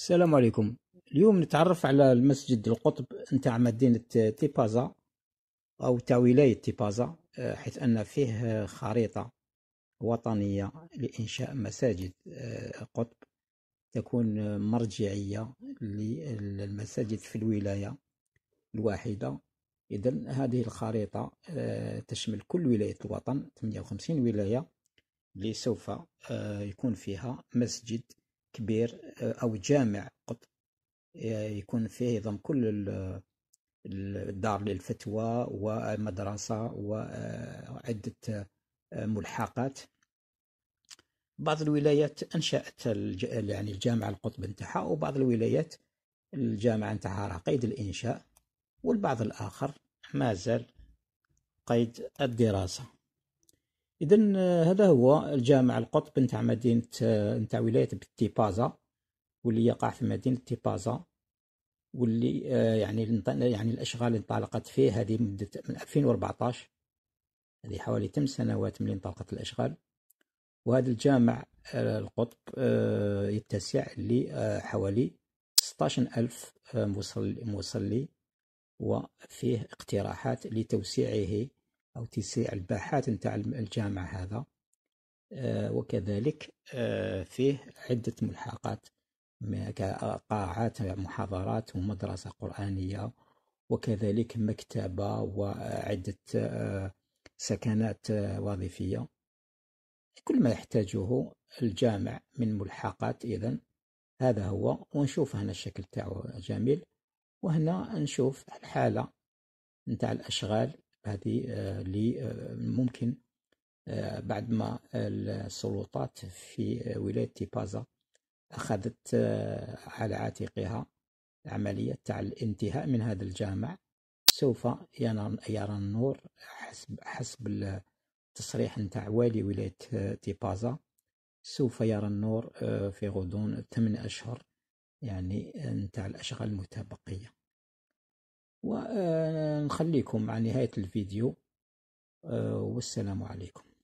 السلام عليكم اليوم نتعرف على المسجد القطب نتاع مدينة تيبازا أو تاع ولاية تيبازا آه، حيث أن فيه خريطة وطنية لإنشاء مساجد آه، قطب تكون مرجعية للمساجد في الولاية الواحدة إذا هذه الخريطة آه، تشمل كل ولاية الوطن 58 ولاية اللي سوف يكون فيها مسجد كبير آه، او جامع قطب آه، يكون فيه يضم كل الدار للفتوى ومدرسة وعدة آه، ملحقات بعض الولايات أنشأت يعني الجامعة القطب نتاعها وبعض الولايات الجامعة نتاعها قيد الإنشاء والبعض الآخر ما زال قيد الدراسة إذا آه، هذا هو الجامع القطب نتاع مدينة آه، نتاع ولاية بتيبازا واللي يقع في مدينة تيبازا واللي آه، يعني يعني الأشغال اللي انطلقت فيه هذه مدة من 2014 هذه حوالي 8 سنوات من انطلقت الأشغال وهذا الجامع القطب يتسع لحوالي 16000 ألف مصلي وفيه اقتراحات لتوسيعه أو سي الباحات نتاع الجامع هذا آه، وكذلك آه، فيه عدة ملحقات كقاعات محاضرات ومدرسة قرآنية وكذلك مكتبة وعدة آه، سكنات وظيفية كل ما يحتاجه الجامع من ملحقات إذا هذا هو ونشوف هنا الشكل تاعو جميل وهنا نشوف الحالة نتاع الأشغال هذه آه، آه، ممكن آه، بعد ما السلطات في ولاية تيبازا أخذت على عاتقها عملية تاع الانتهاء من هذا الجامع سوف يرى النور حسب حسب التصريح نتاع والي ولاية تيبازا سوف يرى النور في غضون 8 أشهر يعني نتاع الأشغال المتبقية ونخليكم مع نهاية الفيديو آه، والسلام عليكم